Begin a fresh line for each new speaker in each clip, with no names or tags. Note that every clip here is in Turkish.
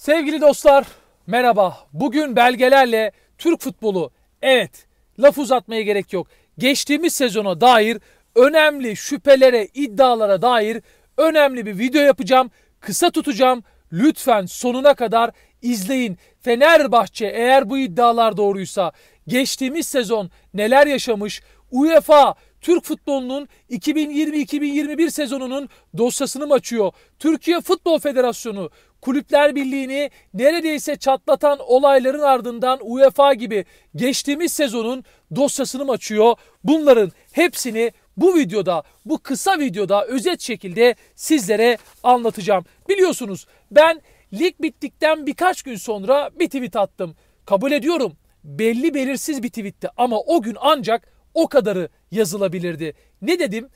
Sevgili dostlar merhaba. Bugün belgelerle Türk futbolu evet laf uzatmaya gerek yok. Geçtiğimiz sezona dair önemli şüphelere, iddialara dair önemli bir video yapacağım. Kısa tutacağım. Lütfen sonuna kadar izleyin. Fenerbahçe eğer bu iddialar doğruysa geçtiğimiz sezon neler yaşamış? UEFA Türk futbolunun 2020-2021 sezonunun dosyasını mı açıyor? Türkiye Futbol Federasyonu Kulüpler Birliği'ni neredeyse çatlatan olayların ardından UEFA gibi geçtiğimiz sezonun dosyasını açıyor. Bunların hepsini bu videoda, bu kısa videoda özet şekilde sizlere anlatacağım. Biliyorsunuz ben lig bittikten birkaç gün sonra bir tweet attım. Kabul ediyorum belli belirsiz bir tweetti ama o gün ancak o kadarı yazılabilirdi. Ne dedim?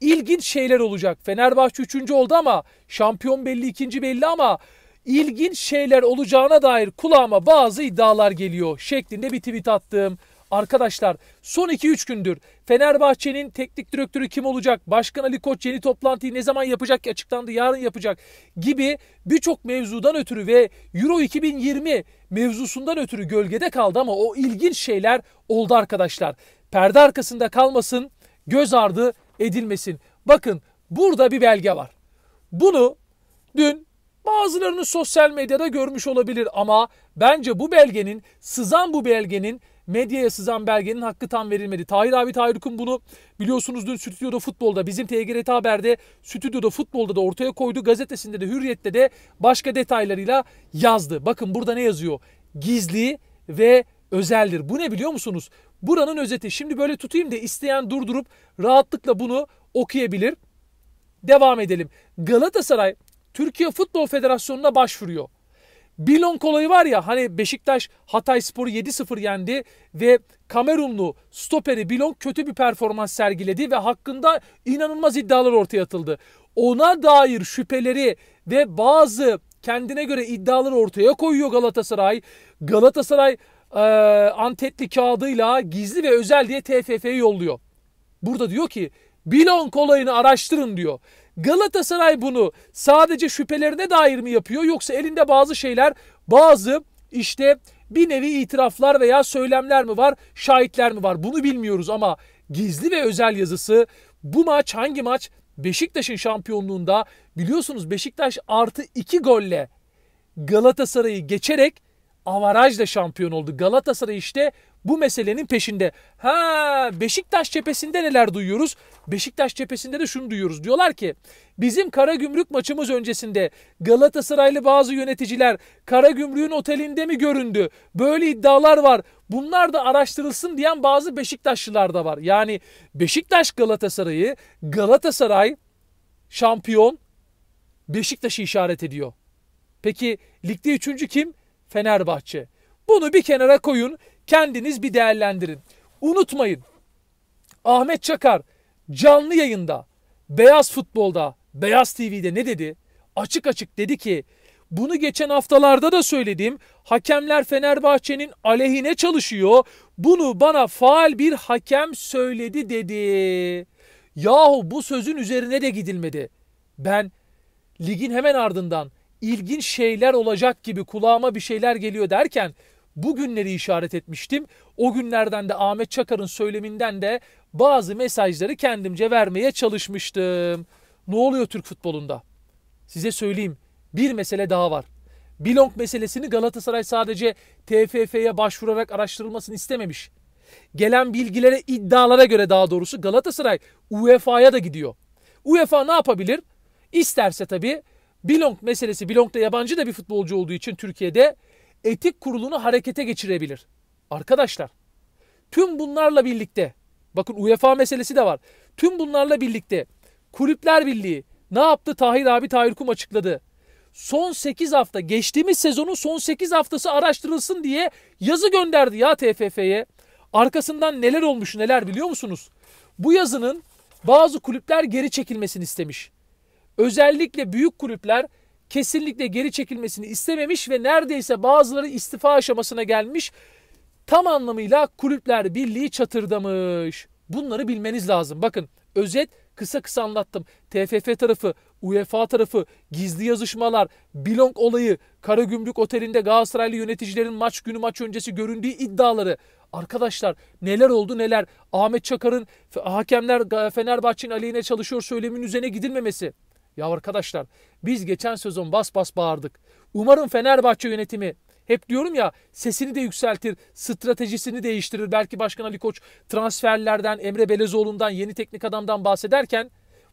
ilginç şeyler olacak. Fenerbahçe üçüncü oldu ama şampiyon belli ikinci belli ama ilginç şeyler olacağına dair kulağıma bazı iddialar geliyor şeklinde bir tweet attım. Arkadaşlar son 2-3 gündür Fenerbahçe'nin teknik direktörü kim olacak, Başkan Ali Koç yeni toplantıyı ne zaman yapacak açıklandı yarın yapacak gibi birçok mevzudan ötürü ve Euro 2020 mevzusundan ötürü gölgede kaldı ama o ilginç şeyler oldu arkadaşlar. Perde arkasında kalmasın, göz ardı edilmesin. Bakın burada bir belge var. Bunu dün bazılarının sosyal medyada görmüş olabilir ama bence bu belgenin, sızan bu belgenin, medyaya sızan belgenin hakkı tam verilmedi. Tahir abi Tahir Kum bunu biliyorsunuz dün stüdyoda futbolda, bizim TGRT Haber'de, stüdyoda futbolda da ortaya koydu. Gazetesinde de Hürriyet'te de başka detaylarıyla yazdı. Bakın burada ne yazıyor? Gizli ve özeldir. Bu ne biliyor musunuz? Buranın özeti. Şimdi böyle tutayım da isteyen durdurup rahatlıkla bunu okuyabilir. Devam edelim. Galatasaray Türkiye Futbol Federasyonu'na başvuruyor. Bilon kolayı var ya hani Beşiktaş Hatay Spor'u 7-0 yendi ve Kamerunlu stoperi Bilon kötü bir performans sergiledi ve hakkında inanılmaz iddialar ortaya atıldı. Ona dair şüpheleri ve bazı kendine göre iddiaları ortaya koyuyor Galatasaray. Galatasaray e, antetli kağıdıyla gizli ve özel diye TFF'ye yolluyor. Burada diyor ki Bilon kolayını araştırın diyor. Galatasaray bunu sadece şüphelerine dair mi yapıyor yoksa elinde bazı şeyler bazı işte bir nevi itiraflar veya söylemler mi var şahitler mi var bunu bilmiyoruz ama gizli ve özel yazısı bu maç hangi maç Beşiktaş'ın şampiyonluğunda biliyorsunuz Beşiktaş artı 2 golle Galatasaray'ı geçerek Avaraj da şampiyon oldu. Galatasaray işte bu meselenin peşinde. Ha Beşiktaş cephesinde neler duyuyoruz? Beşiktaş cephesinde de şunu duyuyoruz. Diyorlar ki bizim Kara Gümrük maçımız öncesinde Galatasaraylı bazı yöneticiler Kara Karagümrük'ün otelinde mi göründü? Böyle iddialar var. Bunlar da araştırılsın diyen bazı Beşiktaşlılar da var. Yani Beşiktaş Galatasaray'ı Galatasaray şampiyon Beşiktaş'ı işaret ediyor. Peki ligde üçüncü kim? Fenerbahçe. Bunu bir kenara koyun, kendiniz bir değerlendirin. Unutmayın. Ahmet Çakar canlı yayında Beyaz Futbol'da, Beyaz TV'de ne dedi? Açık açık dedi ki bunu geçen haftalarda da söylediğim, Hakemler Fenerbahçe'nin aleyhine çalışıyor. Bunu bana faal bir hakem söyledi dedi. Yahu bu sözün üzerine de gidilmedi. Ben ligin hemen ardından ilginç şeyler olacak gibi kulağıma bir şeyler geliyor derken bu günleri işaret etmiştim. O günlerden de Ahmet Çakar'ın söyleminden de bazı mesajları kendimce vermeye çalışmıştım. Ne oluyor Türk futbolunda? Size söyleyeyim bir mesele daha var. Bilong meselesini Galatasaray sadece TFF'ye başvurarak araştırılmasını istememiş. Gelen bilgilere iddialara göre daha doğrusu Galatasaray UEFA'ya da gidiyor. UEFA ne yapabilir? İsterse tabii Bilong meselesi, Bilong da yabancı da bir futbolcu olduğu için Türkiye'de etik kurulunu harekete geçirebilir. Arkadaşlar tüm bunlarla birlikte bakın UEFA meselesi de var. Tüm bunlarla birlikte Kulüpler Birliği ne yaptı? Tahir abi Tahir Kum açıkladı. Son 8 hafta geçtiğimiz sezonun son 8 haftası araştırılsın diye yazı gönderdi ya TFF'ye. Arkasından neler olmuş neler biliyor musunuz? Bu yazının bazı kulüpler geri çekilmesini istemiş. Özellikle büyük kulüpler kesinlikle geri çekilmesini istememiş ve neredeyse bazıları istifa aşamasına gelmiş. Tam anlamıyla kulüpler birliği çatırdamış. Bunları bilmeniz lazım. Bakın özet kısa kısa anlattım. TFF tarafı, UEFA tarafı, gizli yazışmalar, Bilong olayı, Karagümrük Oteli'nde Galatasaraylı yöneticilerin maç günü maç öncesi göründüğü iddiaları. Arkadaşlar neler oldu neler. Ahmet Çakar'ın hakemler Fenerbahçe'nin aleyhine çalışıyor söylemin üzerine gidilmemesi. Ya arkadaşlar biz geçen sezon bas bas bağırdık. Umarım Fenerbahçe yönetimi hep diyorum ya sesini de yükseltir, stratejisini değiştirir. Belki Başkan Ali Koç transferlerden, Emre Belezoğlu'ndan, yeni teknik adamdan bahsederken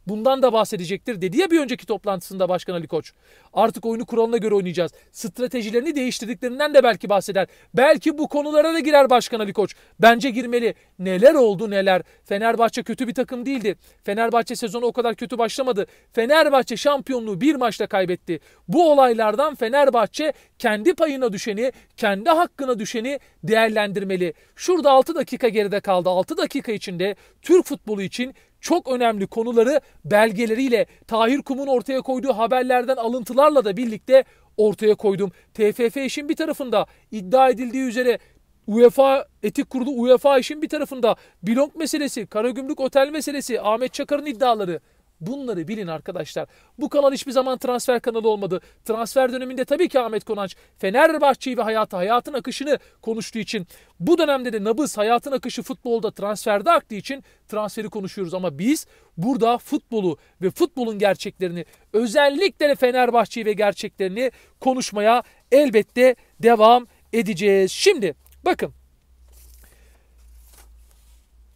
Bundan da bahsedecektir dedi ya bir önceki toplantısında Başkan Ali Koç. Artık oyunu kuralına göre oynayacağız. Stratejilerini değiştirdiklerinden de belki bahseder. Belki bu konulara da girer Başkan Ali Koç. Bence girmeli. Neler oldu neler. Fenerbahçe kötü bir takım değildi. Fenerbahçe sezonu o kadar kötü başlamadı. Fenerbahçe şampiyonluğu bir maçta kaybetti. Bu olaylardan Fenerbahçe kendi payına düşeni, kendi hakkına düşeni değerlendirmeli. Şurada 6 dakika geride kaldı. 6 dakika içinde Türk futbolu için çok önemli konuları belgeleriyle Tahir Kum'un ortaya koyduğu haberlerden alıntılarla da birlikte ortaya koydum. TFF işin bir tarafında iddia edildiği üzere UEFA Etik Kurulu UEFA işin bir tarafında Bilong meselesi, Karagümrük Otel meselesi, Ahmet Çakar'ın iddiaları Bunları bilin arkadaşlar. Bu kanal hiçbir zaman transfer kanalı olmadı. Transfer döneminde tabii ki Ahmet Konanç Fenerbahçe'yi ve hayatı, hayatın akışını konuştuğu için bu dönemde de nabız hayatın akışı futbolda transferde aktığı için transferi konuşuyoruz ama biz burada futbolu ve futbolun gerçeklerini özellikle de Fenerbahçe'yi ve gerçeklerini konuşmaya elbette devam edeceğiz. Şimdi bakın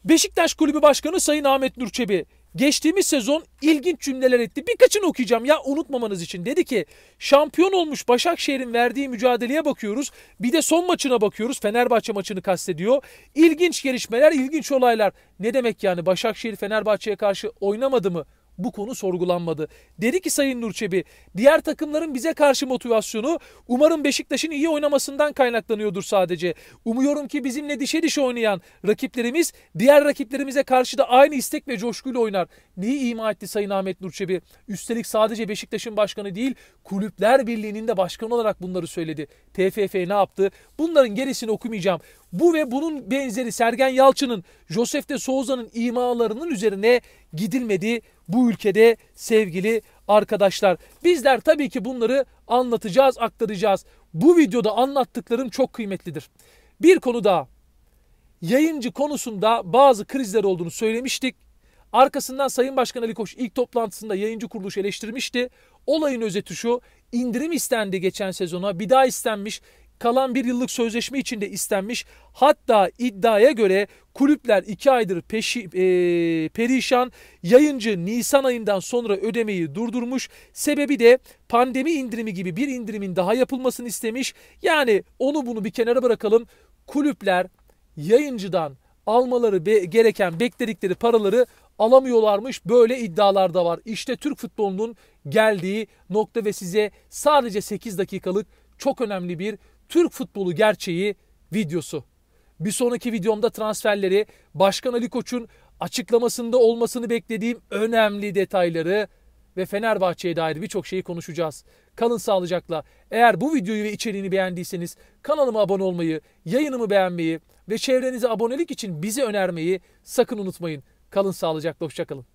Beşiktaş Kulübü Başkanı Sayın Ahmet Nurçebi geçtiğimiz sezon ilginç cümleler etti. Birkaçını okuyacağım ya unutmamanız için. Dedi ki şampiyon olmuş Başakşehir'in verdiği mücadeleye bakıyoruz. Bir de son maçına bakıyoruz. Fenerbahçe maçını kastediyor. İlginç gelişmeler, ilginç olaylar. Ne demek yani Başakşehir Fenerbahçe'ye karşı oynamadı mı? bu konu sorgulanmadı. Dedi ki Sayın Nurçebi diğer takımların bize karşı motivasyonu umarım Beşiktaş'ın iyi oynamasından kaynaklanıyordur sadece. Umuyorum ki bizimle dişe dişe oynayan rakiplerimiz diğer rakiplerimize karşı da aynı istek ve coşkuyla oynar. Neyi ima etti Sayın Ahmet Nurçebi? Üstelik sadece Beşiktaş'ın başkanı değil Kulüpler Birliği'nin de başkanı olarak bunları söyledi. TFF ne yaptı? Bunların gerisini okumayacağım. Bu ve bunun benzeri Sergen Yalçın'ın, Josef de Souza'nın imalarının üzerine gidilmedi bu ülkede sevgili arkadaşlar. Bizler tabii ki bunları anlatacağız, aktaracağız. Bu videoda anlattıklarım çok kıymetlidir. Bir konu daha. Yayıncı konusunda bazı krizler olduğunu söylemiştik. Arkasından Sayın Başkan Ali Koç ilk toplantısında yayıncı kuruluş eleştirmişti. Olayın özeti şu İndirim istendi geçen sezona bir daha istenmiş kalan bir yıllık sözleşme içinde istenmiş. Hatta iddiaya göre kulüpler 2 aydır peşi, e, perişan. Yayıncı Nisan ayından sonra ödemeyi durdurmuş. Sebebi de pandemi indirimi gibi bir indirimin daha yapılmasını istemiş. Yani onu bunu bir kenara bırakalım. Kulüpler yayıncıdan almaları be gereken bekledikleri paraları alamıyorlarmış. Böyle iddialar da var. İşte Türk futbolunun geldiği nokta ve size sadece 8 dakikalık çok önemli bir Türk futbolu gerçeği videosu. Bir sonraki videomda transferleri, Başkan Ali Koç'un açıklamasında olmasını beklediğim önemli detayları ve Fenerbahçe'ye dair birçok şeyi konuşacağız. Kalın sağlıcakla. Eğer bu videoyu ve içeriğini beğendiyseniz kanalıma abone olmayı, yayınımı beğenmeyi ve çevrenize abonelik için bizi önermeyi sakın unutmayın. Kalın sağlıcakla, hoşçakalın.